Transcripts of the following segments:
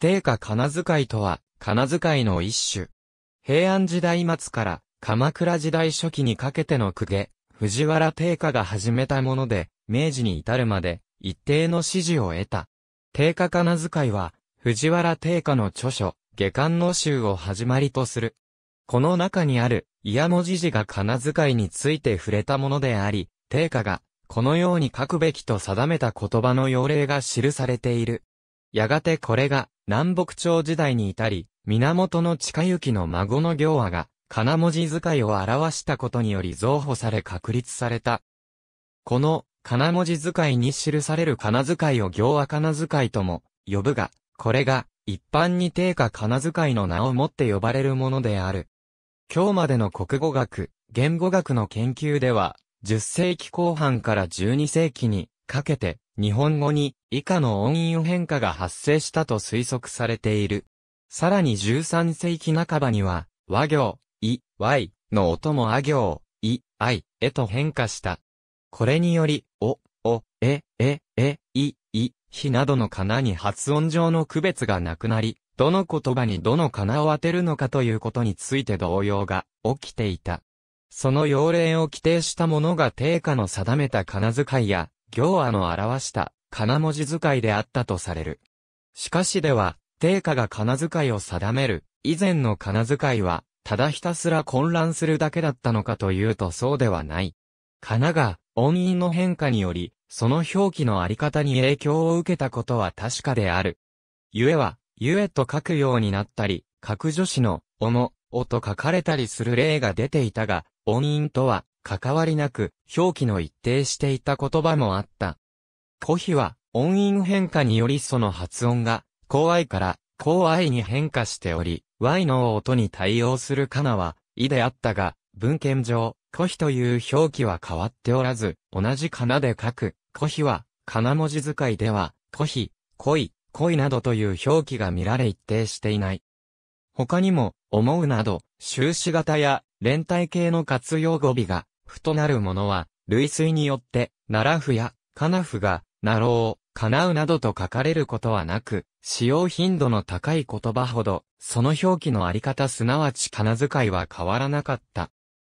定家金遣いとは、金遣いの一種。平安時代末から鎌倉時代初期にかけての公家、藤原定家が始めたもので、明治に至るまで一定の支持を得た。定家金遣いは、藤原定家の著書、下巻の集を始まりとする。この中にある、イヤモジジが金遣いについて触れたものであり、定家が、このように書くべきと定めた言葉の要領が記されている。やがてこれが、南北朝時代に至り、源の近行の孫の行和が、金文字使いを表したことにより増補され確立された。この、金文字使いに記される金使いを行和金使いとも、呼ぶが、これが、一般に定価金遣いの名をもって呼ばれるものである。今日までの国語学、言語学の研究では、10世紀後半から12世紀にかけて、日本語に以下の音韻変化が発生したと推測されている。さらに13世紀半ばには、和行、い、わいの音もあ行、い、あい、へと変化した。これにより、お、お、え、え、え、い、い、ひなどのかなに発音上の区別がなくなり、どの言葉にどのかなを当てるのかということについて動揺が起きていた。その要令を規定したものが定価の定めた仮遣いや、行和の表した金文字使いであったとされる。しかしでは、定価が金遣いを定める、以前の金遣いは、ただひたすら混乱するだけだったのかというとそうではない。金が音韻の変化により、その表記のあり方に影響を受けたことは確かである。ゆえは、ゆえと書くようになったり、各助詞の、おも、おと書かれたりする例が出ていたが、音韻とは、関わりなく、表記の一定していた言葉もあった。コヒは、音韻変化によりその発音が、高愛から、高愛に変化しており、Y の音に対応するカナは、イであったが、文献上、コヒという表記は変わっておらず、同じカナで書く、コヒは、カナ文字使いでは、コヒ、恋、恋などという表記が見られ一定していない。他にも、思うなど、修士型や連帯系の活用語尾が、ふとなるものは、類推によって、ならふや、カナふが、なろう、かなうなどと書かれることはなく、使用頻度の高い言葉ほど、その表記のあり方すなわち仮名遣いは変わらなかった。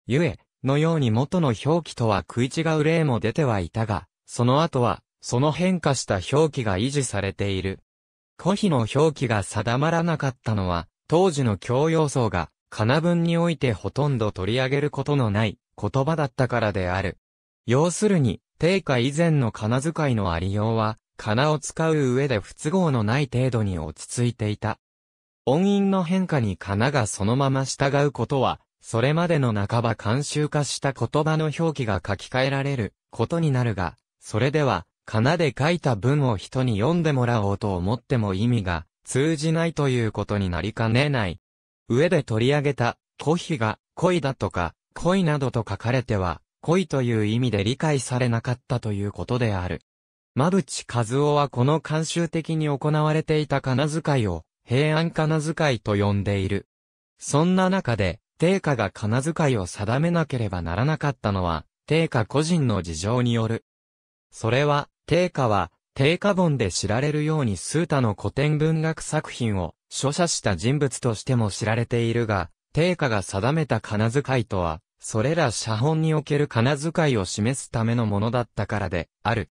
ゆえ、のように元の表記とは食い違う例も出てはいたが、その後は、その変化した表記が維持されている。古碑の表記が定まらなかったのは、当時の教養層が、かな文においてほとんど取り上げることのない、言葉だったからである。要するに、定価以前の仮名遣いのありようは、仮名を使う上で不都合のない程度に落ち着いていた。音韻の変化に仮名がそのまま従うことは、それまでの半ば慣習化した言葉の表記が書き換えられることになるが、それでは、仮名で書いた文を人に読んでもらおうと思っても意味が通じないということになりかねない。上で取り上げた、古碑が恋だとか、恋などと書かれては、恋という意味で理解されなかったということである。馬淵ず夫はこの慣習的に行われていた金遣いを、平安金遣いと呼んでいる。そんな中で、定価が金遣いを定めなければならなかったのは、定価個人の事情による。それは、定価は、定価本で知られるように数多の古典文学作品を著者した人物としても知られているが、定価が定めた金遣いとはそれら写本における金遣いを示すためのものだったからで、ある。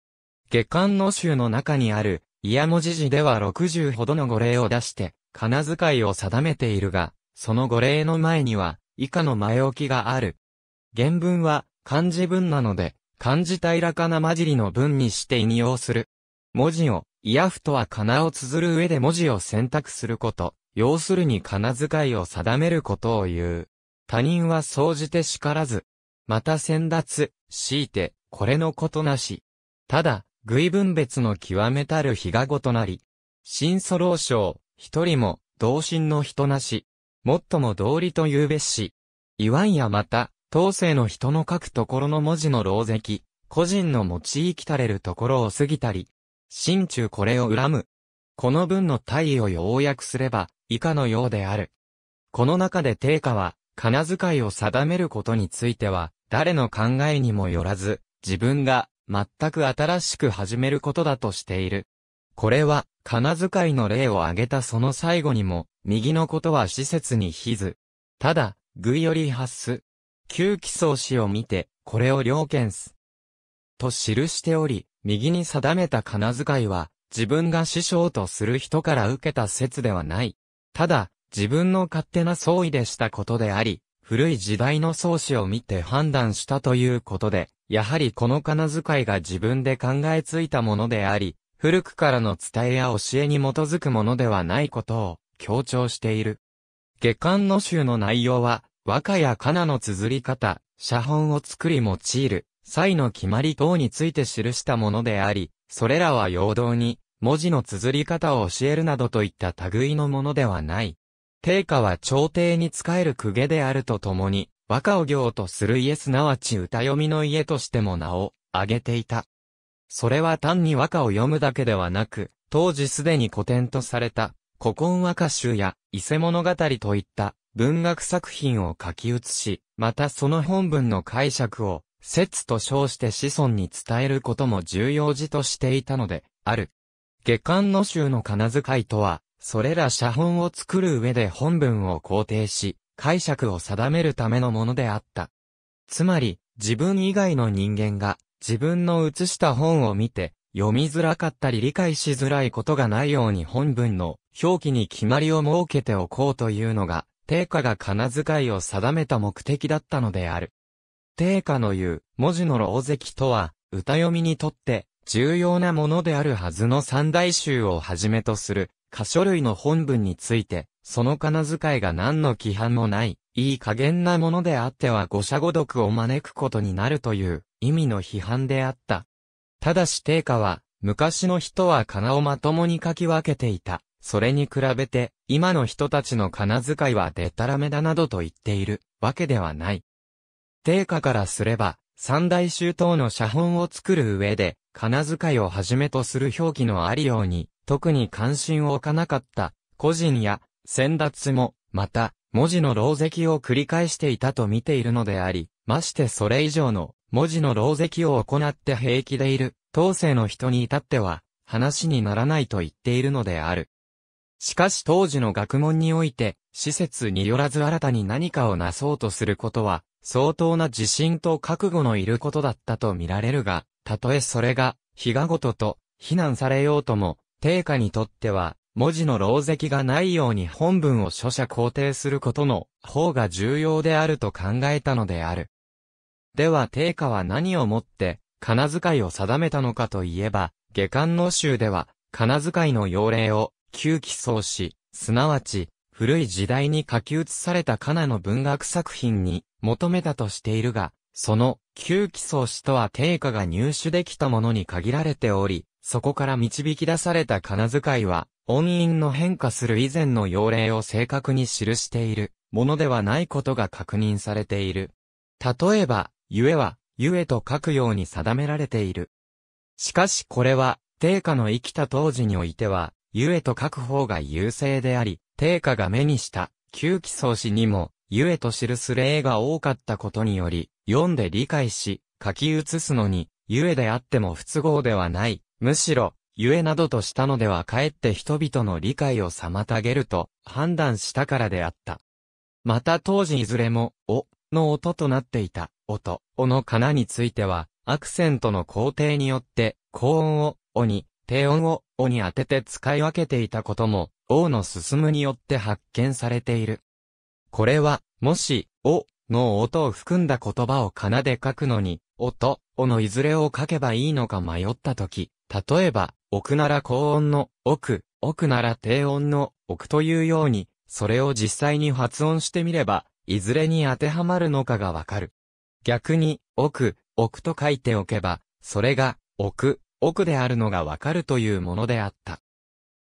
下巻の集の中にある、イヤ文字字では60ほどの語例を出して、金遣いを定めているが、その語例の前には、以下の前置きがある。原文は、漢字文なので、漢字平らかな混じりの文にして引用する。文字を、イヤフとは仮名を綴る上で文字を選択すること、要するに仮名遣いを定めることを言う。他人は総じて叱らず。また先達、強いて、これのことなし。ただ、具分別の極めたる日がごとなり。新祖老将、一人も、同心の人なし。もっとも道理と言うべし。いわんやまた、当世の人の書くところの文字の老石、個人の持ち生きたれるところを過ぎたり、心中これを恨む。この文の大意を要約すれば、以下のようである。この中で定価は、仮名遣いを定めることについては、誰の考えにもよらず、自分が全く新しく始めることだとしている。これは、仮名遣いの例を挙げたその最後にも、右のことは施設に比ず。ただ、いより発す。旧基礎詩を見て、これを了見す。と記しており、右に定めた仮名遣いは、自分が師匠とする人から受けた説ではない。ただ、自分の勝手な総意でしたことであり、古い時代の創始を見て判断したということで、やはりこの仮名遣いが自分で考えついたものであり、古くからの伝えや教えに基づくものではないことを強調している。下巻の集の内容は、和歌や仮名の綴り方、写本を作り用いる、際の決まり等について記したものであり、それらは陽動に、文字の綴り方を教えるなどといった類のものではない。定家は朝廷に仕える公家であるとともに、和歌を行とする家すなわち歌読みの家としても名を挙げていた。それは単に和歌を読むだけではなく、当時すでに古典とされた、古今和歌集や伊勢物語といった文学作品を書き写し、またその本文の解釈を、説と称して子孫に伝えることも重要事としていたので、ある。下巻の集の金遣いとは、それら写本を作る上で本文を肯定し、解釈を定めるためのものであった。つまり、自分以外の人間が、自分の写した本を見て、読みづらかったり理解しづらいことがないように本文の表記に決まりを設けておこうというのが、定価が仮名遣いを定めた目的だったのである。定価の言う文字の牢石とは、歌読みにとって重要なものであるはずの三大集をはじめとする箇書類の本文について、その仮名遣いが何の規範もない、いい加減なものであっては五者五読を招くことになるという意味の批判であった。ただし定価は、昔の人は仮名をまともに書き分けていた。それに比べて、今の人たちの仮名遣いはデタラメだなどと言っているわけではない。定価からすれば、三大衆等の写本を作る上で、仮名遣いをはじめとする表記のありように、特に関心を置かなかった個人や先達も、また、文字の牢石を繰り返していたと見ているのであり、ましてそれ以上の文字の牢石を行って平気でいる、当世の人に至っては、話にならないと言っているのである。しかし当時の学問において、施設によらず新たに何かをなそうとすることは、相当な自信と覚悟のいることだったと見られるが、たとえそれが、日がごとと、非難されようとも、陛下にとっては、文字の牢石がないように本文を書者肯定することの方が重要であると考えたのである。では定家は何をもって仮名遣いを定めたのかといえば、下巻の集では仮名遣いの要例を旧基礎し、すなわち古い時代に書き写されたカナの文学作品に求めたとしているが、その旧基礎詩とは定価が入手できたものに限られており、そこから導き出された仮名遣いは、音韻の変化する以前の要例を正確に記しているものではないことが確認されている。例えば、ゆえは、ゆえと書くように定められている。しかしこれは、定価の生きた当時においては、ゆえと書く方が優勢であり、定価が目にした、旧気草詩にも、ゆえと記す例が多かったことにより、読んで理解し、書き写すのに、ゆえであっても不都合ではない、むしろ、ゆえなどとしたのではかえって人々の理解を妨げると判断したからであった。また当時いずれも、お、の音となっていた、音、おのかなについては、アクセントの工程によって、高音を、おに、低音を、おに当てて使い分けていたことも、おの進むによって発見されている。これは、もし、お、の音を含んだ言葉をかなで書くのに、音、おのいずれを書けばいいのか迷ったとき、例えば、奥なら高音の奥、奥なら低音の奥というように、それを実際に発音してみれば、いずれに当てはまるのかがわかる。逆に、奥、奥と書いておけば、それが、奥、奥であるのがわかるというものであった。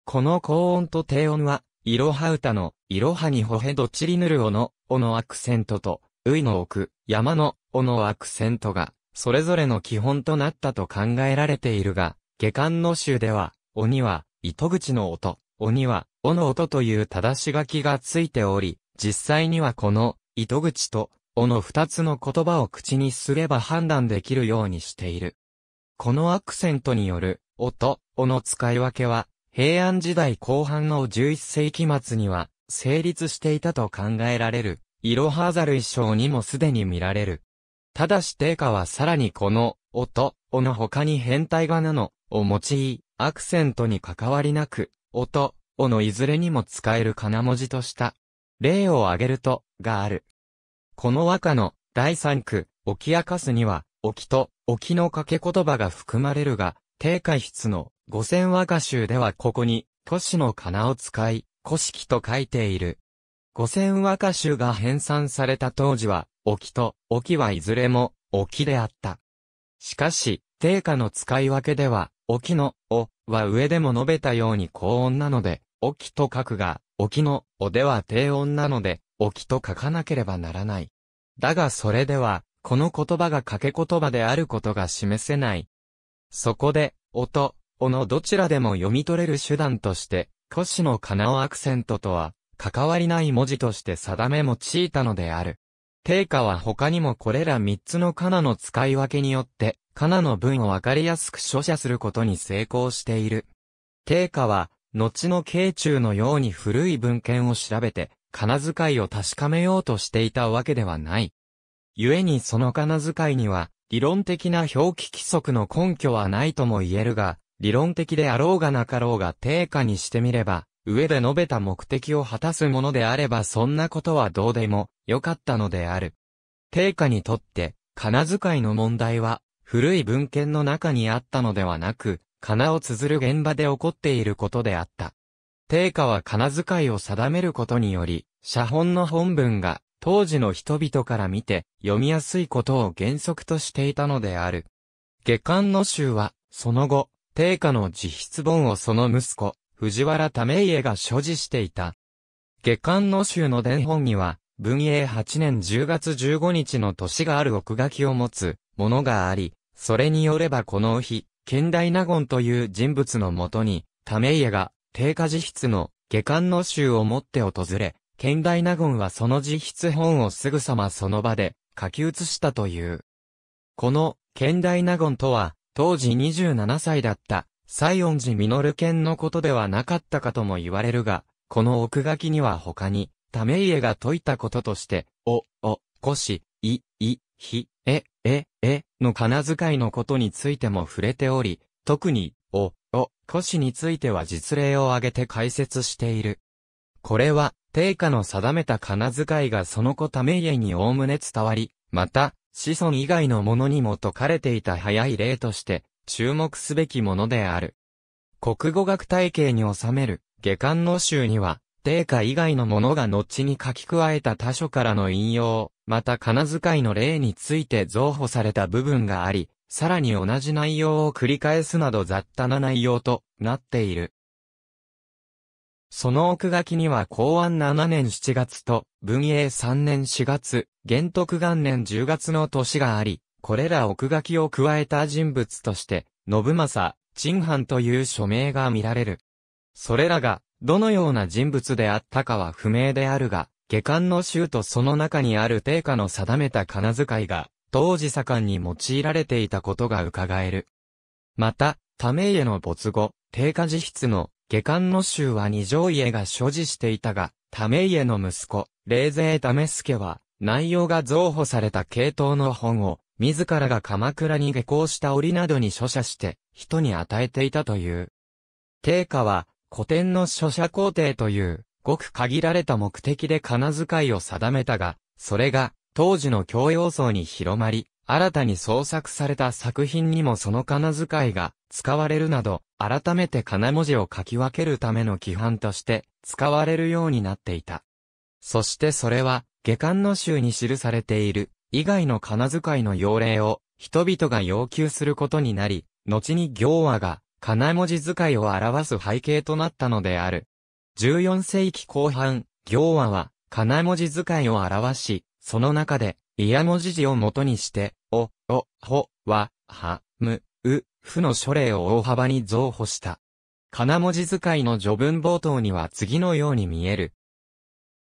この高音と低音は、いろは歌の、いろはにほへどちりぬるおの、おのアクセントと、ういの奥、山の、おのアクセントが、それぞれの基本となったと考えられているが、下巻の衆では、鬼は、糸口の音、鬼は、尾の音という正し書きがついており、実際にはこの、糸口と、尾の二つの言葉を口にすれば判断できるようにしている。このアクセントによる、尾と、尾の使い分けは、平安時代後半の11世紀末には、成立していたと考えられる、いろはザル衣装にもすでに見られる。ただし定価はさらにこの、音、おの他に変態仮名の、を用い、アクセントに関わりなく、音、おのいずれにも使える仮名文字とした。例を挙げると、がある。この和歌の、第三句、起き明かすには、起きと、起きの掛け言葉が含まれるが、定価筆の、五千和歌集ではここに、都市の仮名を使い、古式と書いている。五千和歌集が編纂された当時は、沖と沖はいずれも沖であった。しかし、定価の使い分けでは、沖のおは上でも述べたように高音なので、沖と書くが、沖のおでは低音なので、沖と書かなければならない。だがそれでは、この言葉が掛け言葉であることが示せない。そこで、おと、おのどちらでも読み取れる手段として、腰のカナオアクセントとは、関わりない文字として定め用いたのである。定価は他にもこれら3つのカナの使い分けによって、カナの文をわかりやすく書写することに成功している。定価は、後の慶中のように古い文献を調べて、カナ遣いを確かめようとしていたわけではない。故にその仮名遣いには、理論的な表記規則の根拠はないとも言えるが、理論的であろうがなかろうが定価にしてみれば、上で述べた目的を果たすものであればそんなことはどうでもよかったのである。定価にとって、金遣いの問題は、古い文献の中にあったのではなく、金を綴る現場で起こっていることであった。定価は金遣いを定めることにより、写本の本文が、当時の人々から見て、読みやすいことを原則としていたのである。下巻の集は、その後、定価の自筆本をその息子、藤原為家が所持していた。下巻の州の伝本には、文永8年10月15日の年がある奥書きを持つものがあり、それによればこの日、剣大納言という人物のもとに、為家が、定価自筆の下巻の州を持って訪れ、剣大納言はその自筆本をすぐさまその場で書き写したという。この、剣大納言とは、当時27歳だった、西園寺実犬のことではなかったかとも言われるが、この奥書きには他に、め家が説いたこととして、お、お、こし、い、い、ひ、え、え、え、の仮名遣いのことについても触れており、特に、お、お、こしについては実例を挙げて解説している。これは、定家の定めた仮名遣いがその子め家におおむね伝わり、また、子孫以外のものにも説かれていた早い例として、注目すべきものである。国語学体系に収める下巻の集には、定価以外のものが後に書き加えた他書からの引用、また金遣いの例について増補された部分があり、さらに同じ内容を繰り返すなど雑多な内容となっている。その奥書きには公安7年7月と文永3年4月、玄徳元年10月の年があり、これら奥書きを加えた人物として、信政、陳藩という署名が見られる。それらが、どのような人物であったかは不明であるが、下巻の州とその中にある定価の定めた金遣いが、当時盛んに用いられていたことが伺える。また、ため家の没後、定価自筆の下巻の衆は二条家が所持していたが、ため家の息子、冷勢為助は、内容が贈補された系統の本を、自らが鎌倉に下校した折などに書写して、人に与えていたという。定家は、古典の書写工程という、ごく限られた目的で金遣いを定めたが、それが、当時の教養層に広まり、新たに創作された作品にもその金遣いが使われるなど、改めて金文字を書き分けるための規範として使われるようになっていた。そしてそれは、下巻の集に記されている以外の金遣いの要領を人々が要求することになり、後に行和が金文字遣いを表す背景となったのである。14世紀後半、行和は金文字遣いを表し、その中で、イヤ文字字を元にして、お、お、ほ、は、は、む、う、ふの書類を大幅に増補した。金文字遣いの序文冒頭には次のように見える。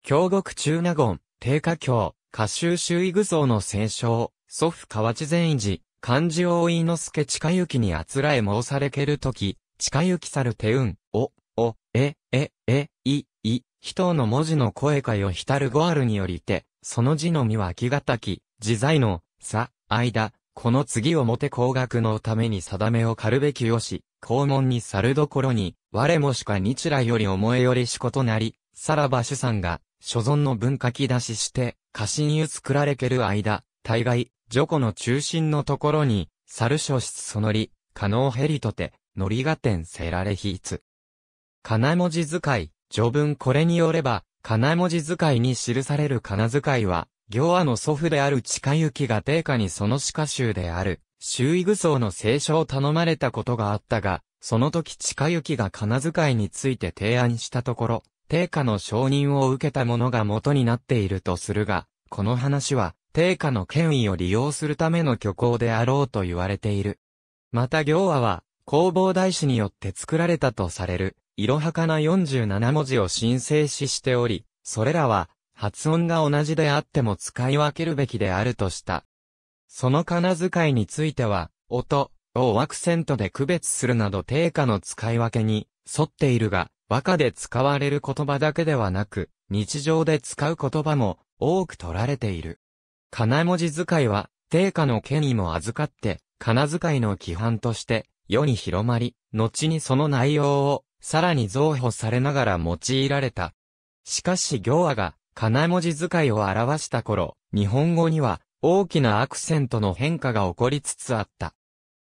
京極中納言、定家教、歌集周囲具像の聖勝祖父河内善寺、漢字大井之助近行にあつらえ申されけるとき、近行去る手運、お、お、え、え、え、い、い、人の文字の声かよ浸るごあるによりて、その字の実は気がたき、自在の、さ、間、この次をもて高額のために定めを狩るべきよし、肛門に去るどころに、我もしか日来より思えよりしことなり、さらば主さんが、所存の文書き出しして、家臣湯作られける間、大概、ジョコの中心のところに、サル室そのり、可能ヘリとて、のりがン、せられひいつ。金文字使い、序文これによれば、金文字使いに記される金遣いは、行和の祖父である近行が定下にその歯科州である、周囲具装の聖書を頼まれたことがあったが、その時近行が金遣いについて提案したところ、定価の承認を受けたものが元になっているとするが、この話は、定価の権威を利用するための虚構であろうと言われている。また行話は、工房大師によって作られたとされる、いろはかな47文字を申請ししており、それらは、発音が同じであっても使い分けるべきであるとした。その仮名遣いについては、音をアクセントで区別するなど定価の使い分けに沿っているが、和歌で使われる言葉だけではなく、日常で使う言葉も多く取られている。金文字使いは、定価の権威も預かって、金遣いの規範として、世に広まり、後にその内容を、さらに増補されながら用いられた。しかし行話が、金文字使いを表した頃、日本語には、大きなアクセントの変化が起こりつつあった。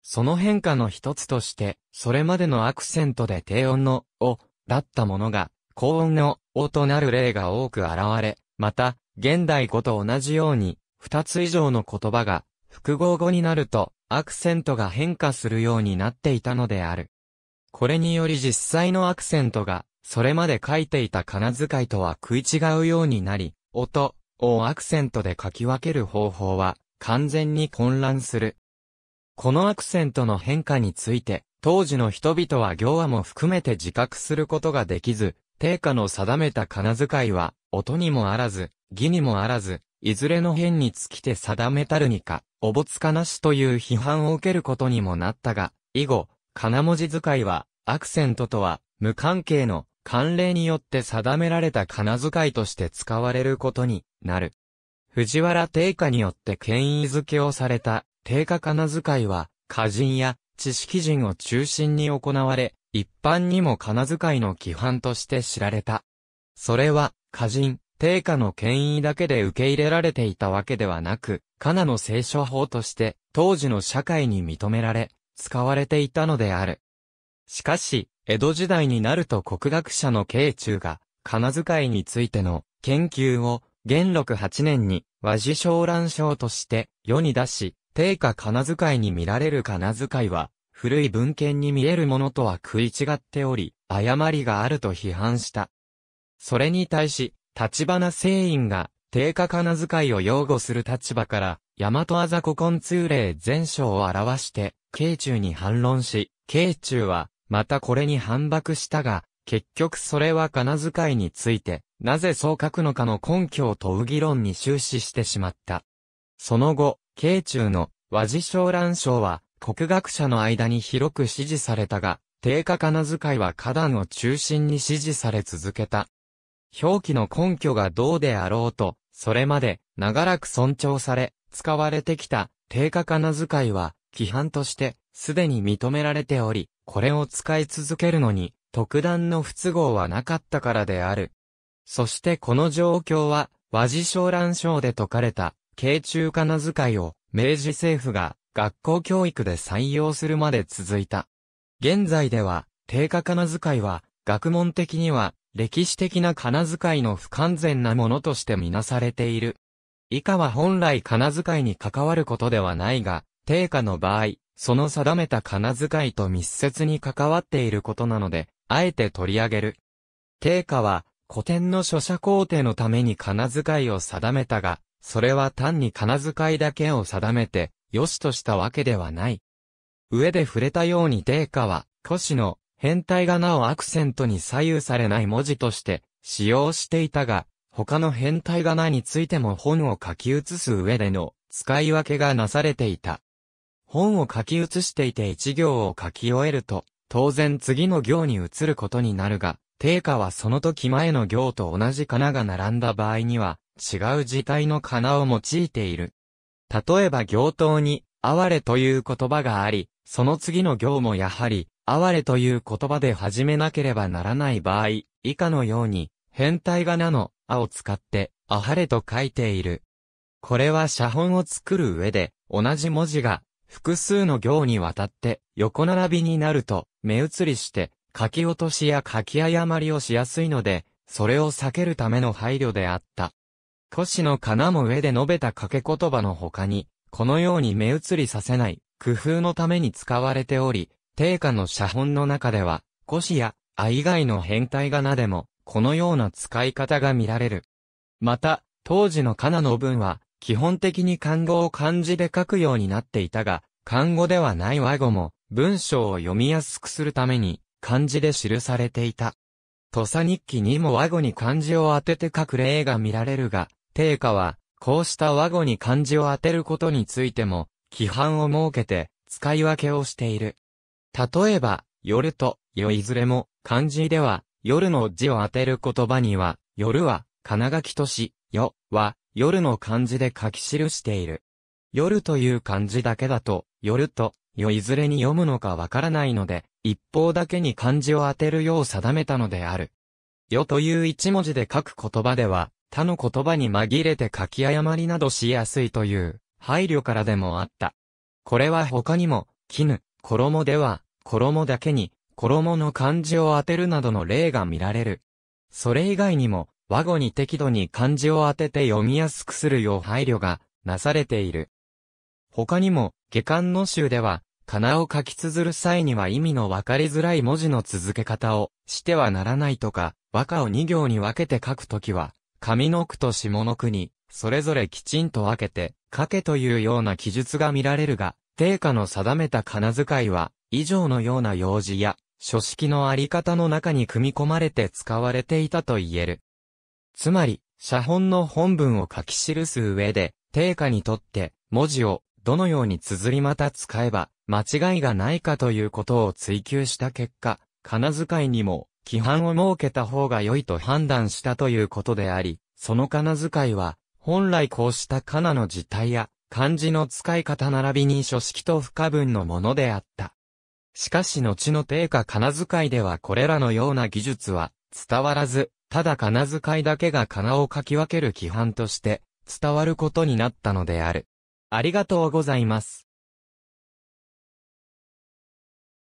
その変化の一つとして、それまでのアクセントで低音の、お、だったものが、高音の、おとなる例が多く現れ、また、現代語と同じように、二つ以上の言葉が、複合語になると、アクセントが変化するようになっていたのである。これにより実際のアクセントが、それまで書いていた仮名遣いとは食い違うようになり、音、をアクセントで書き分ける方法は、完全に混乱する。このアクセントの変化について、当時の人々は行話も含めて自覚することができず、定価の定めた金遣いは、音にもあらず、義にもあらず、いずれの変につきて定めたるにか、おぼつかなしという批判を受けることにもなったが、以後、金文字遣いは、アクセントとは、無関係の、慣例によって定められた金遣いとして使われることになる。藤原定家によって権威づけをされた定価金遣いは、歌人や知識人を中心に行われ、一般にも金遣いの規範として知られた。それは、歌人、定価の権威だけで受け入れられていたわけではなく、カナの聖書法として、当時の社会に認められ、使われていたのである。しかし、江戸時代になると国学者の慶中が、金遣いについての研究を、元禄8年に和事小覧賞として世に出し、定価金遣いに見られる金遣いは、古い文献に見えるものとは食い違っており、誤りがあると批判した。それに対し、立花聖院が、定価金遣いを擁護する立場から、大和あざ古今通例全書を表して、慶中に反論し、慶中は、またこれに反駁したが、結局それは金遣いについて、なぜそう書くのかの根拠を問う議論に終始してしまった。その後、慶中の和事小乱章は国学者の間に広く支持されたが、定価仮名遣いは花壇を中心に支持され続けた。表記の根拠がどうであろうと、それまで長らく尊重され、使われてきた定価仮名遣いは、規範としてすでに認められており、これを使い続けるのに、特段の不都合はなかったからである。そしてこの状況は、和事小乱章で解かれた慶中仮名遣いを明治政府が学校教育で採用するまで続いた。現在では、定価仮名遣いは、学問的には、歴史的な仮名遣いの不完全なものとしてみなされている。以下は本来仮名遣いに関わることではないが、定価の場合、その定めた仮名遣いと密接に関わっていることなので、あえて取り上げる。定価は、古典の書写工程のために仮名遣いを定めたが、それは単に金遣いだけを定めて、良しとしたわけではない。上で触れたように定価は、古紙の変態がなおアクセントに左右されない文字として使用していたが、他の変態仮名についても本を書き写す上での使い分けがなされていた。本を書き写していて一行を書き終えると、当然次の行に移ることになるが、定価はその時前の行と同じ仮名が並んだ場合には、違う字体の仮名を用いている。例えば行頭に、哀れという言葉があり、その次の行もやはり、哀れという言葉で始めなければならない場合、以下のように、変態仮名の、あを使って、あはれと書いている。これは写本を作る上で、同じ文字が、複数の行にわたって、横並びになると、目移りして、書き落としや書き誤りをしやすいので、それを避けるための配慮であった。都市の仮名も上で述べた掛け言葉の他に、このように目移りさせない工夫のために使われており、定価の写本の中では、古紙や、あ以外の変態仮名でも、このような使い方が見られる。また、当時の仮名の文は、基本的に漢語を漢字で書くようになっていたが、漢語ではない和語も、文章を読みやすくするために、漢字で記されていた。土佐日記にも和語に漢字を当てて書く例が見られるが、定家は、こうした和語に漢字を当てることについても、規範を設けて、使い分けをしている。例えば、夜と、よいずれも、漢字では、夜の字を当てる言葉には、夜は、金書きとし、よ、は、夜の漢字で書き記している。夜という漢字だけだと、夜とよいずれに読むのかわからないので、一方だけに漢字を当てるよう定めたのである。よという一文字で書く言葉では、他の言葉に紛れて書き誤りなどしやすいという配慮からでもあった。これは他にも、絹、衣では、衣だけに、衣の漢字を当てるなどの例が見られる。それ以外にも、和語に適度に漢字を当てて読みやすくするよう配慮がなされている。他にも、下巻の集では、仮名を書き綴る際には意味のわかりづらい文字の続け方をしてはならないとか、和歌を2行に分けて書くときは、上の句と下の句に、それぞれきちんと分けて、書けというような記述が見られるが、定価の定めた仮名遣いは、以上のような用事や、書式のあり方の中に組み込まれて使われていたと言える。つまり、写本の本文を書き記す上で、定価にとって、文字をどのように綴りまた使えば、間違いがないかということを追求した結果、仮名遣いにも、規範を設けた方が良いと判断したということであり、その仮名遣いは、本来こうした仮名の字体や、漢字の使い方並びに書式と不可分のものであった。しかし後の定価仮名遣いではこれらのような技術は伝わらず、ただ仮名遣いだけが仮名を書き分ける規範として伝わることになったのである。ありがとうございます。